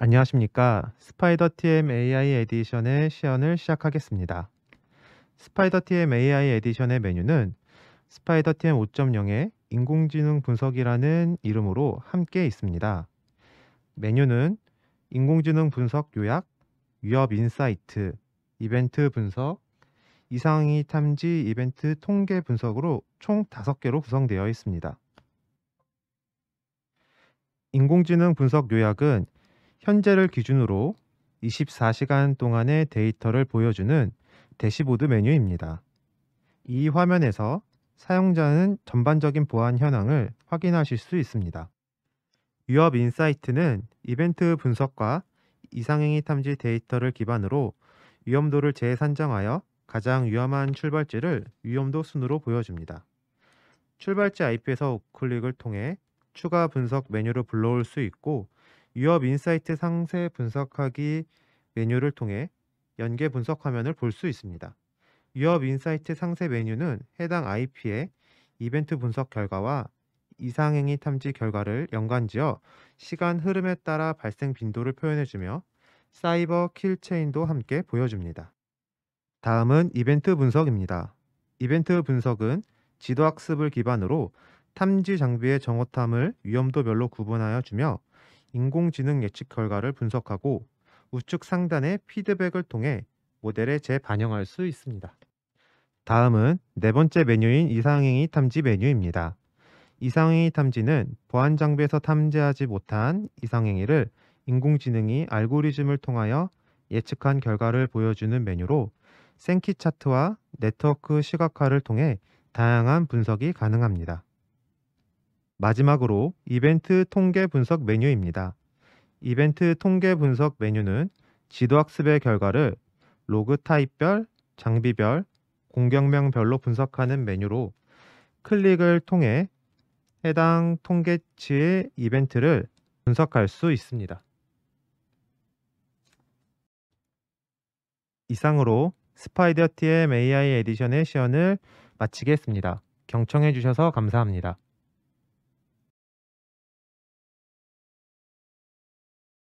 안녕하십니까. 스파이더 TM AI 에디션의 시연을 시작하겠습니다. 스파이더 TM AI 에디션의 메뉴는 스파이더 TM 5.0의 인공지능 분석이라는 이름으로 함께 있습니다. 메뉴는 인공지능 분석 요약, 위협 인사이트, 이벤트 분석, 이상이 탐지 이벤트 통계 분석으로 총 5개로 구성되어 있습니다. 인공지능 분석 요약은 현재를 기준으로 24시간 동안의 데이터를 보여주는 대시보드 메뉴입니다. 이 화면에서 사용자는 전반적인 보안 현황을 확인하실 수 있습니다. 유업 인사이트는 이벤트 분석과 이상행위 탐지 데이터를 기반으로 위험도를 재산정하여 가장 위험한 출발지를 위험도 순으로 보여줍니다. 출발지 IP에서 우클릭을 통해 추가 분석 메뉴를 불러올 수 있고 위협 인사이트 상세 분석하기 메뉴를 통해 연계 분석 화면을 볼 수 있습니다. 위협 인사이트 상세 메뉴는 해당 IP의 이벤트 분석 결과와 이상행위 탐지 결과를 연관지어 시간 흐름에 따라 발생 빈도를 표현해주며 사이버 킬체인도 함께 보여줍니다. 다음은 이벤트 분석입니다. 이벤트 분석은 지도학습을 기반으로 탐지 장비의 정오탐을 위험도별로 구분하여 주며 인공지능 예측 결과를 분석하고 우측 상단의 피드백을 통해 모델에 재반영할 수 있습니다. 다음은 네 번째 메뉴인 이상행위 탐지 메뉴입니다. 이상행위 탐지는 보안 장비에서 탐지하지 못한 이상행위를 인공지능이 알고리즘을 통하여 예측한 결과를 보여주는 메뉴로 생키 차트와 네트워크 시각화를 통해 다양한 분석이 가능합니다. 마지막으로 이벤트 통계 분석 메뉴입니다. 이벤트 통계 분석 메뉴는 지도학습의 결과를 로그 타입별, 장비별, 공격명별로 분석하는 메뉴로 클릭을 통해 해당 통계치의 이벤트를 분석할 수 있습니다. 이상으로 스파이더 TM AI 에디션의 시연을 마치겠습니다. 경청해 주셔서 감사합니다.